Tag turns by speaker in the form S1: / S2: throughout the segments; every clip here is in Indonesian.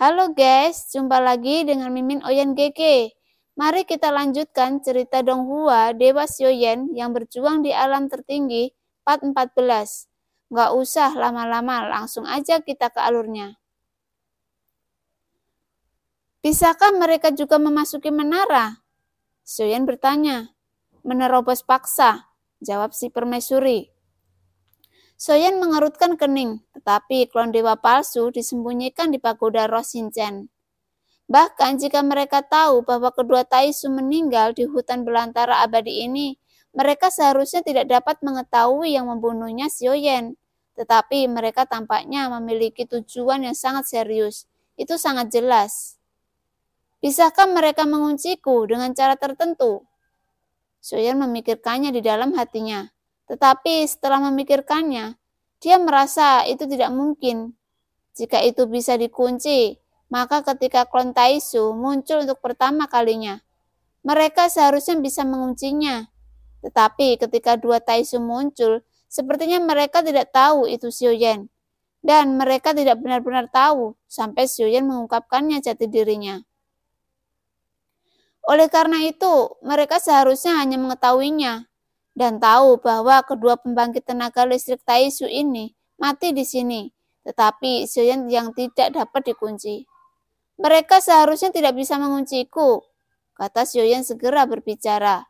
S1: Halo guys, jumpa lagi dengan Mimin Oyen GG. Mari kita lanjutkan cerita Donghua Dewa Xioyen yang berjuang di alam tertinggi 414. Nggak usah lama-lama, langsung aja kita ke alurnya. Bisakah mereka juga memasuki menara? Xioyen bertanya. Menerobos paksa, jawab si permaisuri. Soyan mengerutkan kening, tetapi klon dewa palsu disembunyikan di pagoda Rosinchen. Bahkan jika mereka tahu bahwa kedua Taisu meninggal di hutan belantara abadi ini, mereka seharusnya tidak dapat mengetahui yang membunuhnya Xioyen. Tetapi mereka tampaknya memiliki tujuan yang sangat serius. Itu sangat jelas. Bisakah mereka mengunciku dengan cara tertentu? Soyan memikirkannya di dalam hatinya. Tetapi setelah memikirkannya, dia merasa itu tidak mungkin. Jika itu bisa dikunci, maka ketika klon Taisu muncul untuk pertama kalinya, mereka seharusnya bisa menguncinya. Tetapi ketika dua Taisu muncul, sepertinya mereka tidak tahu itu Xiuyan. Dan mereka tidak benar-benar tahu sampai Xiuyan mengungkapkannya jati dirinya. Oleh karena itu, mereka seharusnya hanya mengetahuinya dan tahu bahwa kedua pembangkit tenaga listrik Taisu ini mati di sini, tetapi Xiuyan yang tidak dapat dikunci. Mereka seharusnya tidak bisa mengunciku, kata Xiuyan segera berbicara.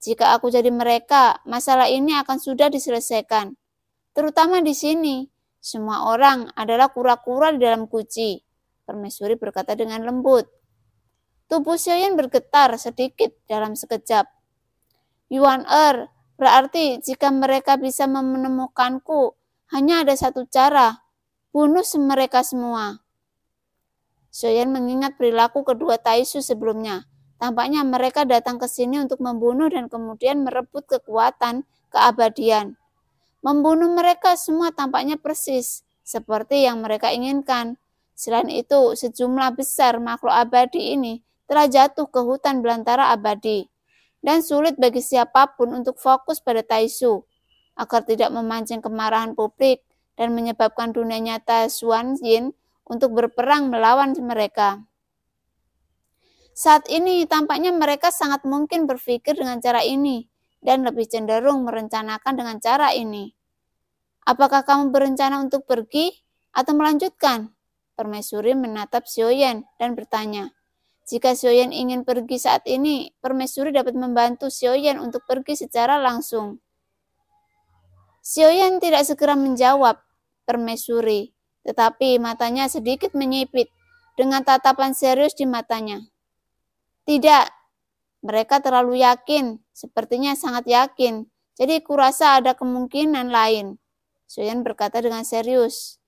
S1: Jika aku jadi mereka, masalah ini akan sudah diselesaikan. Terutama di sini, semua orang adalah kura-kura di dalam kuci, Permesuri berkata dengan lembut. Tubuh Xiuyan bergetar sedikit dalam sekejap. Yuan Er, Berarti jika mereka bisa menemukanku, hanya ada satu cara, bunuh mereka semua. Soyan mengingat perilaku kedua Taisu sebelumnya. Tampaknya mereka datang ke sini untuk membunuh dan kemudian merebut kekuatan keabadian. Membunuh mereka semua tampaknya persis seperti yang mereka inginkan. Selain itu, sejumlah besar makhluk abadi ini telah jatuh ke hutan belantara abadi dan sulit bagi siapapun untuk fokus pada Taisu, agar tidak memancing kemarahan publik dan menyebabkan dunia nyata Xuan Yin untuk berperang melawan mereka. Saat ini tampaknya mereka sangat mungkin berpikir dengan cara ini dan lebih cenderung merencanakan dengan cara ini. Apakah kamu berencana untuk pergi atau melanjutkan? Permaisuri menatap Yan dan bertanya, jika Xiaoyan ingin pergi saat ini, permaisuri dapat membantu Xiaoyan untuk pergi secara langsung. Xiaoyan tidak segera menjawab, permaisuri, tetapi matanya sedikit menyipit dengan tatapan serius di matanya. Tidak, mereka terlalu yakin, sepertinya sangat yakin, jadi kurasa ada kemungkinan lain. Xiaoyan berkata dengan serius.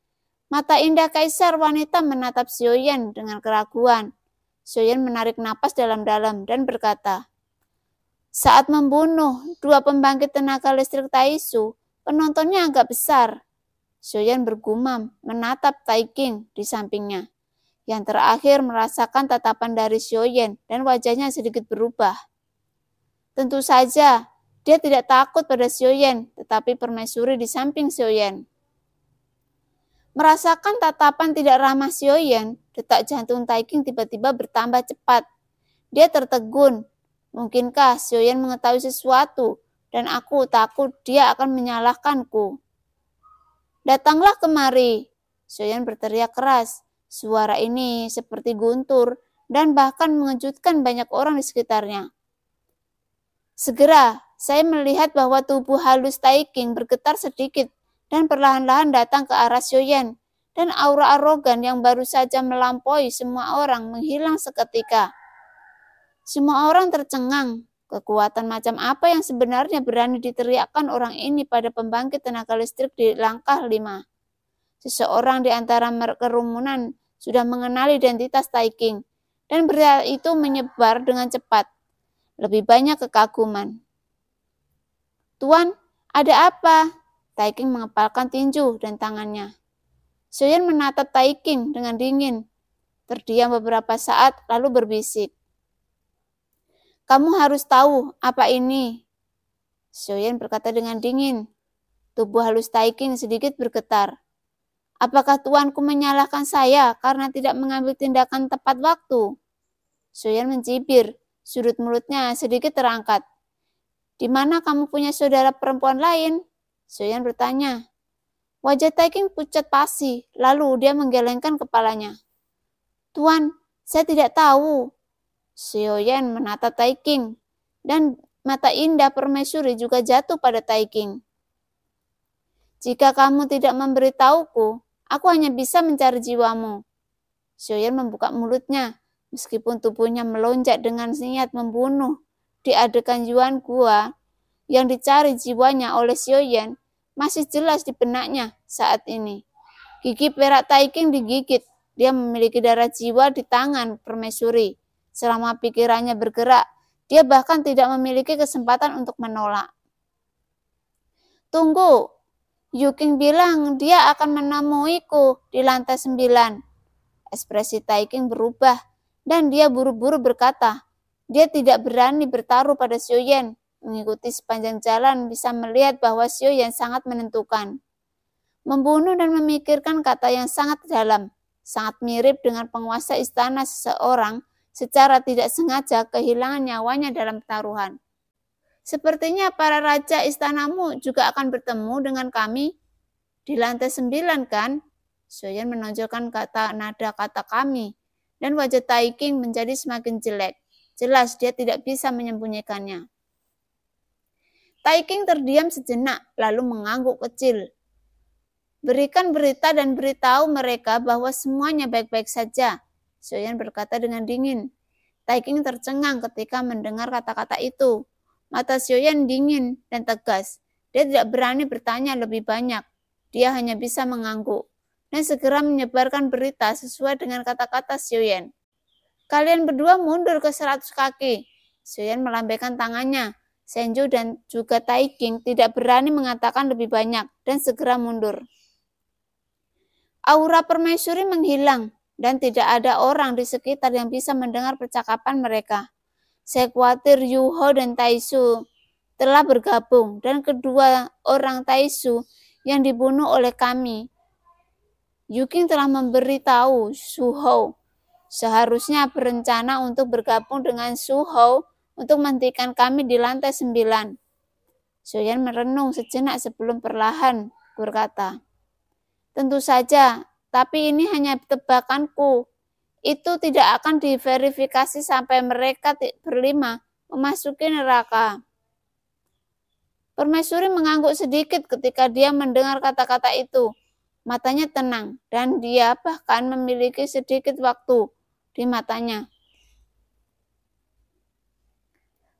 S1: Mata indah kaisar wanita menatap Xiaoyan dengan keraguan Soyan menarik napas dalam-dalam dan berkata, Saat membunuh dua pembangkit tenaga listrik Taisu, penontonnya agak besar. Soyan bergumam menatap Taiking di sampingnya. Yang terakhir merasakan tatapan dari Soyen dan wajahnya sedikit berubah. Tentu saja, dia tidak takut pada Soyen, tetapi permaisuri di samping Soyen. Merasakan tatapan tidak ramah Soyen, Detak jantung Taiking tiba-tiba bertambah cepat. Dia tertegun. Mungkinkah Xioyan mengetahui sesuatu dan aku takut dia akan menyalahkanku. Datanglah kemari. Xioyan berteriak keras. Suara ini seperti guntur dan bahkan mengejutkan banyak orang di sekitarnya. Segera, saya melihat bahwa tubuh halus Taiking bergetar sedikit dan perlahan-lahan datang ke arah Xioyan dan aura arogan yang baru saja melampaui semua orang menghilang seketika. Semua orang tercengang. Kekuatan macam apa yang sebenarnya berani diteriakkan orang ini pada pembangkit tenaga listrik di langkah lima. Seseorang di antara kerumunan sudah mengenali identitas Taiking, dan berita itu menyebar dengan cepat. Lebih banyak kekaguman. Tuan, ada apa? Taiking mengepalkan tinju dan tangannya. Suyun menatap Taiking dengan dingin, terdiam beberapa saat lalu berbisik. Kamu harus tahu apa ini. Suyun berkata dengan dingin. Tubuh halus Taiking sedikit bergetar. Apakah tuanku menyalahkan saya karena tidak mengambil tindakan tepat waktu? Suyun mencibir, sudut mulutnya sedikit terangkat. Di mana kamu punya saudara perempuan lain? Suyun bertanya. Wajah Taiking pucat pasi, lalu dia menggelengkan kepalanya. Tuan, saya tidak tahu. Xiao Yan menata Taiking, dan mata indah permaisuri juga jatuh pada Taiking. Jika kamu tidak memberitahuku, aku hanya bisa mencari jiwamu. Xiao membuka mulutnya, meskipun tubuhnya melonjak dengan niat membunuh di adegan Yuan Gua yang dicari jiwanya oleh Xiao masih jelas di benaknya saat ini. Gigi perak Taiking digigit, dia memiliki darah jiwa di tangan permaisuri. Selama pikirannya bergerak, dia bahkan tidak memiliki kesempatan untuk menolak. Tunggu, Yuking bilang dia akan menemuiku di lantai sembilan. Ekspresi Taiking berubah dan dia buru-buru berkata, dia tidak berani bertaruh pada Xioyen Mengikuti sepanjang jalan bisa melihat bahwa sio yang sangat menentukan. Membunuh dan memikirkan kata yang sangat dalam, sangat mirip dengan penguasa istana seseorang secara tidak sengaja kehilangan nyawanya dalam taruhan. Sepertinya para raja istanamu juga akan bertemu dengan kami di lantai sembilan kan? Soyan menonjolkan kata nada kata kami dan wajah Taiking menjadi semakin jelek. Jelas dia tidak bisa menyembunyikannya. Taiking terdiam sejenak, lalu mengangguk kecil. Berikan berita dan beritahu mereka bahwa semuanya baik-baik saja, Soyan berkata dengan dingin. Taiking tercengang ketika mendengar kata-kata itu. Mata Soyan dingin dan tegas. Dia tidak berani bertanya lebih banyak. Dia hanya bisa mengangguk dan segera menyebarkan berita sesuai dengan kata-kata Soyan. Kalian berdua mundur ke seratus kaki. Soyan melambaikan tangannya Senju dan juga Taiking tidak berani mengatakan lebih banyak dan segera mundur. Aura permaisuri menghilang dan tidak ada orang di sekitar yang bisa mendengar percakapan mereka. Saya khawatir Yuho dan Taisu telah bergabung dan kedua orang Taisu yang dibunuh oleh kami. Yuking telah memberitahu Suho. Seharusnya berencana untuk bergabung dengan Suho untuk menghentikan kami di lantai sembilan. Soyan merenung sejenak sebelum perlahan berkata, Tentu saja, tapi ini hanya tebakanku. Itu tidak akan diverifikasi sampai mereka berlima memasuki neraka. Permaisuri mengangguk sedikit ketika dia mendengar kata-kata itu. Matanya tenang dan dia bahkan memiliki sedikit waktu di matanya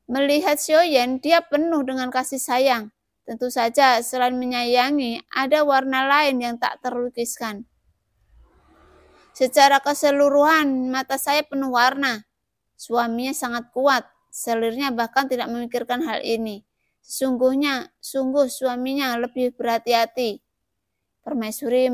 S1: Melihat Xiaoyan, dia penuh dengan kasih sayang. Tentu saja selain menyayangi, ada warna lain yang tak terlukiskan. Secara keseluruhan, mata saya penuh warna. Suaminya sangat kuat, selirnya bahkan tidak memikirkan hal ini. Sesungguhnya, sungguh suaminya lebih berhati-hati. Permaisuri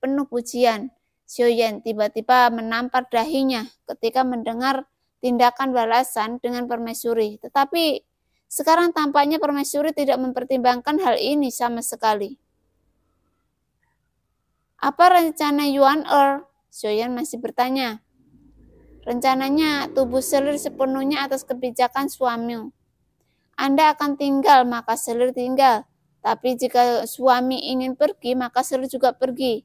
S1: penuh pujian. Xiaoyan tiba-tiba menampar dahinya ketika mendengar tindakan balasan dengan permaisuri. Tetapi sekarang tampaknya permaisuri tidak mempertimbangkan hal ini sama sekali. Apa rencana Yuan Er? Xiaoyan masih bertanya. Rencananya tubuh selir sepenuhnya atas kebijakan suami. Anda akan tinggal, maka selir tinggal. Tapi jika suami ingin pergi, maka selir juga pergi.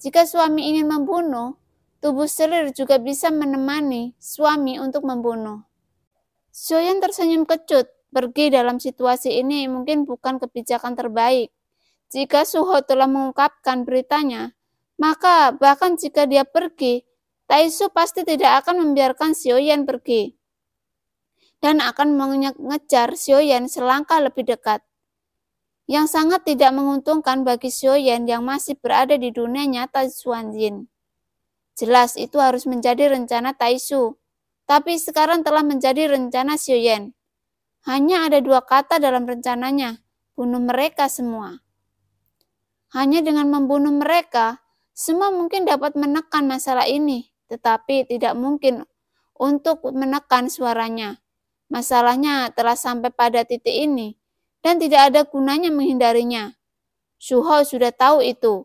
S1: Jika suami ingin membunuh, Tubuh selir juga bisa menemani suami untuk membunuh. Soyan tersenyum kecut. Pergi dalam situasi ini mungkin bukan kebijakan terbaik. Jika Suho telah mengungkapkan beritanya, maka bahkan jika dia pergi, Taisu pasti tidak akan membiarkan Xioyan pergi dan akan mengejar Xioyan selangkah lebih dekat. Yang sangat tidak menguntungkan bagi Xioyan yang masih berada di dunia nyata Xuanjin. Jelas itu harus menjadi rencana Taishu, tapi sekarang telah menjadi rencana Xioyen. Hanya ada dua kata dalam rencananya, bunuh mereka semua. Hanya dengan membunuh mereka, semua mungkin dapat menekan masalah ini, tetapi tidak mungkin untuk menekan suaranya. Masalahnya telah sampai pada titik ini, dan tidak ada gunanya menghindarinya. Suho sudah tahu itu.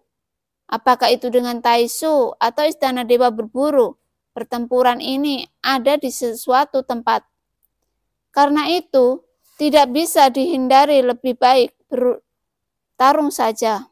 S1: Apakah itu dengan Taisu atau istana dewa berburu? Pertempuran ini ada di sesuatu tempat. Karena itu, tidak bisa dihindari lebih baik bertarung saja.